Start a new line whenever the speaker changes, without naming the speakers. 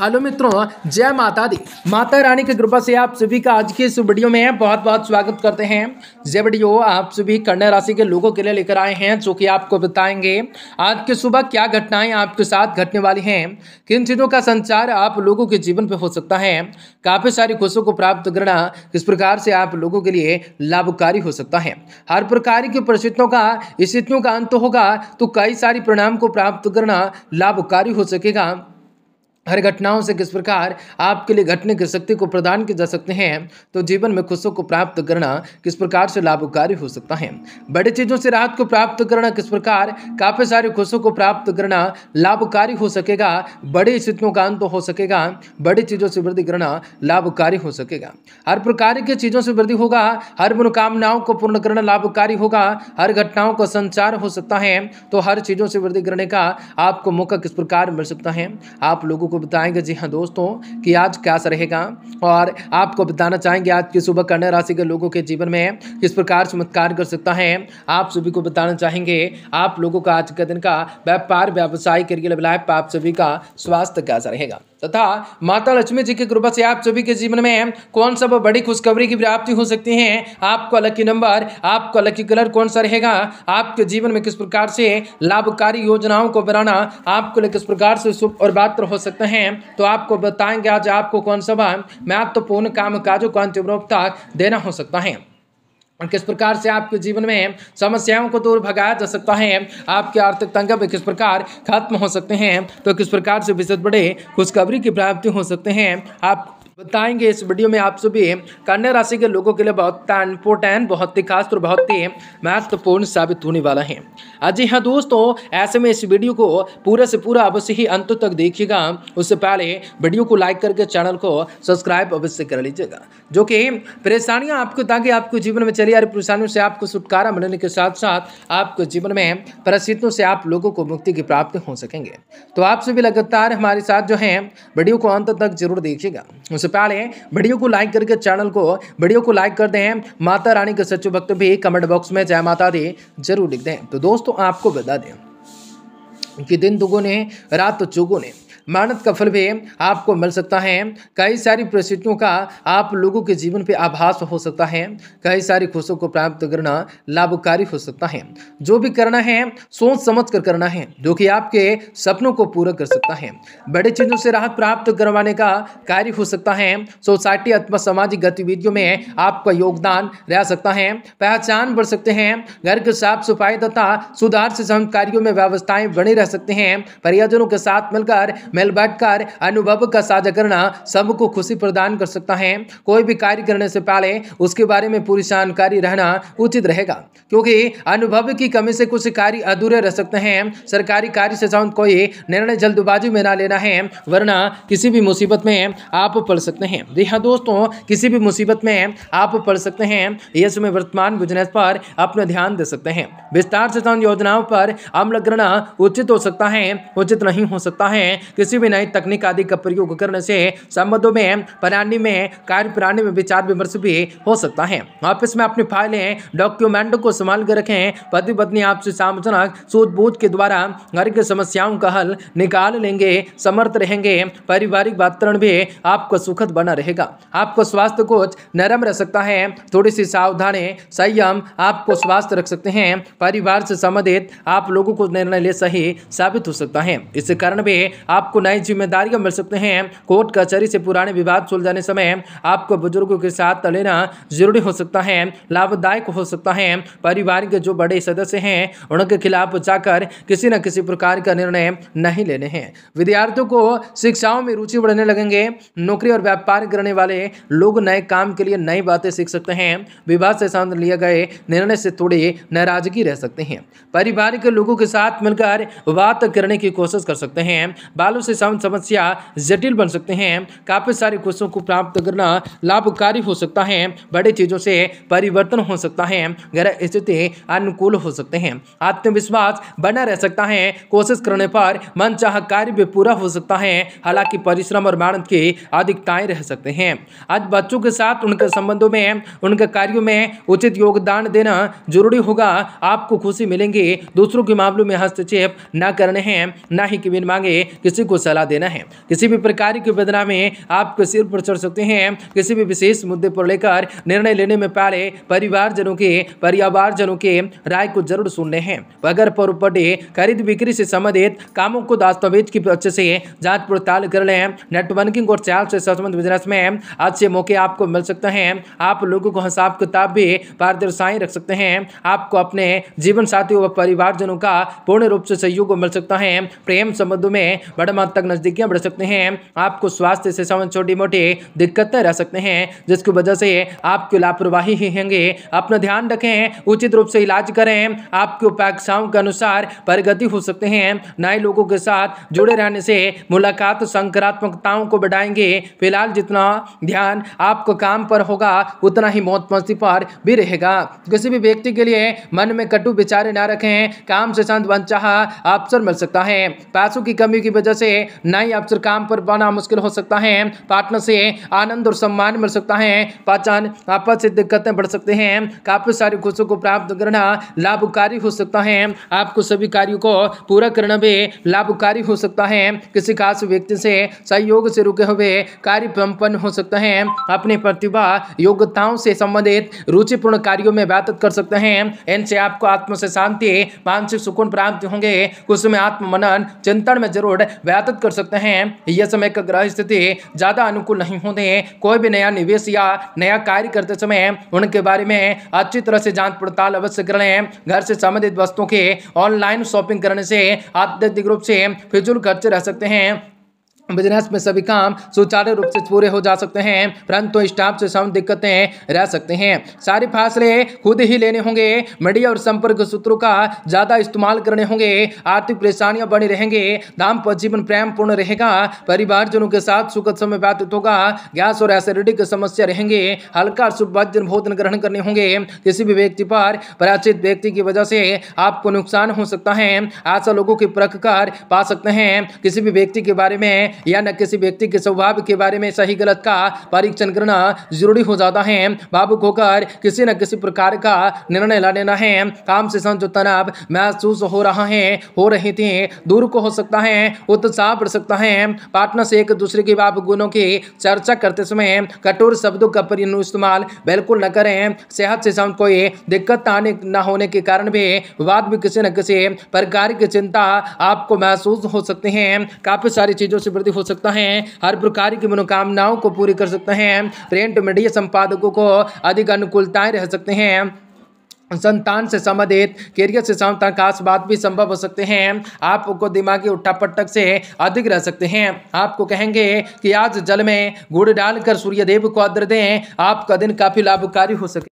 hello मित्रों जय माता दी माता रानी की कृपा से आप सभी का आज के इस वीडियो में बहुत बहुत स्वागत करते हैं ये वीडियो आप सभी कन्या राशि के लोगों के लिए लेकर आए हैं जो कि आपको बताएंगे आज की सुबह क्या घटनाएं आपके साथ घटने वाली हैं किन चीज़ों का संचार आप लोगों के जीवन पर हो सकता है काफ़ी सारी खुशियों को प्राप्त करना किस प्रकार से आप लोगों के लिए लाभकारी हो सकता है हर प्रकार की परिस्थितियों का स्थितियों का अंत होगा तो कई सारी परिणाम को प्राप्त करना लाभकारी हो सकेगा हर घटनाओं से किस प्रकार आपके लिए घटने की शक्ति को प्रदान किए जा सकते हैं तो जीवन में खुशों को प्राप्त करना किस प्रकार से लाभकारी हो सकता है बड़ी चीज़ों से राहत को प्राप्त करना किस प्रकार काफ़ी सारे खुशों को प्राप्त करना लाभकारी हो सकेगा बड़ी स्थितियों का अंत हो सकेगा बड़ी चीज़ों से वृद्धि करना लाभकारी हो सकेगा हर प्रकार की चीज़ों से वृद्धि होगा हर मनोकामनाओं को पूर्ण करना लाभकारी होगा हर घटनाओं का संचार हो सकता है तो हर चीज़ों से वृद्धि करने का आपको मौका किस प्रकार मिल सकता है आप लोगों को बताएंगे जी हाँ दोस्तों कि आज कैसा रहेगा और आपको बताना चाहेंगे आज की सुबह कन्या राशि के लोगों के जीवन में किस प्रकार चमत्कार कर सकता है आप सभी को बताना चाहेंगे आप लोगों का आज का दिन का व्यापार व्यवसाय करियर लाइफ आप सभी का स्वास्थ्य कैसा रहेगा तथा माता लक्ष्मी जी की कृपा से आप सभी के जीवन में कौन सा बड़ी खुशखबरी की प्राप्ति हो सकती है आपका लकी नंबर आपका लकी कलर कौन सा रहेगा आपके जीवन में किस प्रकार से लाभकारी योजनाओं को बनाना आपके लिए किस प्रकार से शुभ और पात्र हो सकते हैं तो आपको बताएंगे आज आपको कौन सा महत्वपूर्ण काम काजों को अंतिम रूप तक देना हो सकता है और किस प्रकार से आपके जीवन में समस्याओं को दूर भगाया जा सकता है आपके आर्थिक तंग किस प्रकार खत्म हो सकते हैं तो किस प्रकार से विशेष बड़े खुशखबरी की प्राप्ति हो सकते हैं आप बताएंगे इस वीडियो में आप सभी कन्या राशि के लोगों के लिए बहुत इंपोर्टेंट बहुत ही खास और बहुत ही महत्वपूर्ण साबित होने वाला है जी हाँ दोस्तों ऐसे में इस वीडियो को पूरे से पूरा अवश्य ही अंत तक देखिएगा उससे पहले वीडियो को लाइक करके चैनल को सब्सक्राइब अवश्य कर लीजिएगा जो कि परेशानियाँ आपको ताकि आपके जीवन में चली आ रही परेशानियों से आपको छुटकारा मिलने के साथ साथ आपके जीवन में परिस्थितियों से आप लोगों को मुक्ति की प्राप्ति हो सकेंगे तो आप सभी लगातार हमारे साथ जो है वीडियो को अंत तक जरूर देखिएगा उससे पहले वीडियो को लाइक करके चैनल को वीडियो को लाइक कर दें माता रानी के सच्चे भक्त भी कमेंट बॉक्स में जय माता दी जरूर लिख दें तो दोस्तों आपको बता दें कि दिन दुगुने रात ने मेहनत का फल भी आपको मिल सकता है कई सारी परिस्थितियों का आप लोगों के जीवन पे आभास हो सकता है कई सारी खुशों को प्राप्त करना लाभकारी हो सकता है जो भी करना है सोच समझ कर करना है जो कि आपके सपनों को पूरा कर सकता है बड़े चीज़ों से राहत प्राप्त करवाने का कार्य हो सकता है सोसाइटी अथवा सामाजिक गतिविधियों में आपका योगदान रह सकता है पहचान बढ़ सकते हैं घर के साफ सफाई तथा सुधार से संबंध कार्यों में व्यवस्थाएं बने रह सकते हैं परियोजनों के साथ मिलकर मेल बैठकर अनुभव का साझा करना सबको खुशी प्रदान कर सकता है कोई भी कार्य करने से पहले उसके बारे में पूरी जानकारी रहना उचित रहेगा क्योंकि अनुभव की कमी से कुछ कार्य अधूरे रह सकते हैं सरकारी कार्य से संबंध कोई निर्णय जल्दबाजी में ना लेना है वरना किसी भी मुसीबत में आप पड़ सकते हैं जी हाँ दोस्तों किसी भी मुसीबत में आप पड़ सकते हैं यह समय वर्तमान बिजनेस पर अपना ध्यान दे सकते हैं विस्तार से संबंध योजनाओं पर अमल करना उचित हो सकता है उचित नहीं हो सकता है किसी भी नई तकनीक आदि का प्रयोग करने से संबंधों में प्राणी में कार्य प्राणी में विचार विमर्श भी हो सकता है ऑफिस में अपनी फाइलें डॉक्यूमेंट को संभाल कर रखें पति पत्नी आपसे सार्वजनिक सूझबूझ के द्वारा घर की समस्याओं का हल निकाल लेंगे समर्थ रहेंगे पारिवारिक वातावरण भी आपको सुखद बना रहेगा आपको स्वास्थ्य कुछ नरम रह सकता है थोड़ी सी सावधानी संयम आपको स्वास्थ्य रख सकते हैं परिवार से संबंधित आप लोगों को निर्णय ले सही साबित हो सकता है इस कारण भी आप आपको नई जिम्मेदारियां मिल सकते हैं कोर्ट कचहरी से पुराने विवाद सुलझाने समय आपको बुजुर्गों के साथ लेना जरूरी हो सकता है लाभदायक हो सकता है परिवार के जो बड़े सदस्य हैं उनके खिलाफ जाकर किसी न किसी प्रकार का निर्णय नहीं लेने हैं विद्यार्थियों को शिक्षाओं में रुचि बढ़ने लगेंगे नौकरी और व्यापार करने वाले लोग नए काम के लिए नई बातें सीख सकते हैं विवाद से शांत लिए गए निर्णय से थोड़ी नाराजगी रह सकते हैं परिवार के लोगों के साथ मिलकर बात करने की कोशिश कर सकते हैं बाल कारणों से सामान समस्या जटिल बन सकते हैं काफ़ी सारे कोषों को प्राप्त करना लाभकारी हो सकता है बड़ी चीज़ों से परिवर्तन हो सकता है ग्रह स्थिति अनुकूल हो सकते हैं आत्मविश्वास बना रह सकता है कोशिश करने पर मन चाह कार्य भी पूरा हो सकता है हालांकि परिश्रम और मेहनत की अधिकताएं रह सकते हैं आज बच्चों के साथ उनके संबंधों में उनके कार्यों में उचित योगदान देना जरूरी होगा आपको खुशी मिलेंगी दूसरों के मामलों में हस्तक्षेप न करने हैं न ही कि बिन मांगे किसी को सलाह देना है किसी भी प्रकार की वेदना में आपके सिर पर चढ़ सकते हैं किसी भी विशेष मुद्दे पर लेकर निर्णय लेने में पहले परिवारजनों के परिवारजनों के राय को जरूर सुन लें अगर प्रॉपर्टी खरीद बिक्री से संबंधित कामों को दस्तावेज की अच्छे से जांच पड़ताल कर लें नेटवर्किंग और चाल से संबंध बिजनेस में अच्छे मौके आपको मिल सकते हैं आप लोगों को हिसाब किताब भी पारदर्शाई रख सकते हैं आपको अपने जीवन साथी व परिवारजनों का पूर्ण रूप से सहयोग मिल सकता है प्रेम संबंधों में बड़ा मौत तक नजदीकियां बढ़ सकते हैं आपको स्वास्थ्य से संबंध छोटी मोटी दिक्कतें रह सकते हैं जिसकी वजह से आपकी लापरवाही ही होंगे अपना ध्यान रखें उचित रूप से इलाज करें आपकी उपेक्षाओं के अनुसार प्रगति हो सकते हैं नए लोगों के साथ जुड़े रहने से मुलाकात संक्रात्मकताओं को बढ़ाएंगे फिलहाल जितना ध्यान आपको काम पर होगा उतना ही मौत मस्ती पर भी रहेगा किसी भी व्यक्ति के लिए मन में कटु विचार न रखें काम से शांत वनचाह अवसर मिल सकता है पैसों की कमी की वजह से से नए अवसर काम पर पाना मुश्किल हो सकता है पार्टनर से आनंद और सम्मान मिल सकता है पाचन आपस से दिक्कतें बढ़ सकते हैं काफ़ी सारे खुशों को प्राप्त करना लाभकारी हो सकता है आपको सभी कार्यों को पूरा करना भी लाभकारी हो सकता है किसी खास व्यक्ति से सहयोग से रुके हुए कार्य संपन्न हो सकता है अपने प्रतिभा योग्यताओं से संबंधित रुचिपूर्ण कार्यों में व्यतीत कर सकते हैं इनसे आपको आत्म से शांति मानसिक सुकून प्राप्त होंगे कुछ में आत्म मनन चिंतन में जरूर व्या हिरासत कर सकते हैं यह समय का ग्रह स्थिति ज़्यादा अनुकूल नहीं होने कोई भी नया निवेश या नया कार्य करते समय उनके बारे में अच्छी तरह से जांच पड़ताल अवश्य कर घर से संबंधित वस्तुओं के ऑनलाइन शॉपिंग करने से अत्यधिक रूप से फिजूल खर्चे रह सकते हैं बिजनेस में सभी काम सुचारू रूप से पूरे हो जा सकते हैं परंतु स्टाफ से साउंड दिक्कतें रह सकते हैं सारे फैसले खुद ही लेने होंगे मीडिया और संपर्क सूत्रों का ज़्यादा इस्तेमाल करने होंगे आर्थिक परेशानियां बनी रहेंगे दाम पर जीवन प्रेम पूर्ण रहेगा परिवारजनों के साथ सुखद समय व्यतीत होगा गैस और एसिडिटी की समस्या रहेंगे हल्का शुभ भोजन भोजन ग्रहण करने होंगे किसी भी व्यक्ति पर पराचित व्यक्ति की वजह से आपको नुकसान हो सकता है ऐसा लोगों के प्रकार पा सकते हैं किसी भी व्यक्ति के बारे में या न किसी व्यक्ति के स्वभाव के बारे में सही गलत का परीक्षण करना जरूरी हो जाता है भावुक होकर किसी न किसी प्रकार का निर्णय ला लेना है काम से जो तनाव महसूस हो रहा है हो रहे थे दूर को हो सकता है उत्साह बढ़ सकता है पार्टनर से एक दूसरे के भाव गुणों की चर्चा करते समय कठोर शब्दों का इस्तेमाल बिल्कुल न करें सेहत से संबंध कोई दिक्कत आने न होने के कारण भी विवाद भी किसी न किसी प्रकार की चिंता आपको महसूस हो सकती है काफ़ी सारी चीज़ों से वृद्धि प्राप्ति हो सकता है हर प्रकार की मनोकामनाओं को पूरी कर सकते हैं प्रिंट मीडिया संपादकों को अधिक अनुकूलताएं रह सकते हैं संतान से संबंधित करियर से संबंधित खास बात भी संभव हो सकते हैं आपको दिमागी उठापटक से अधिक रह सकते हैं आपको कहेंगे कि आज जल में गुड़ डालकर सूर्यदेव को अद्र दें आपका दिन काफ़ी लाभकारी हो सके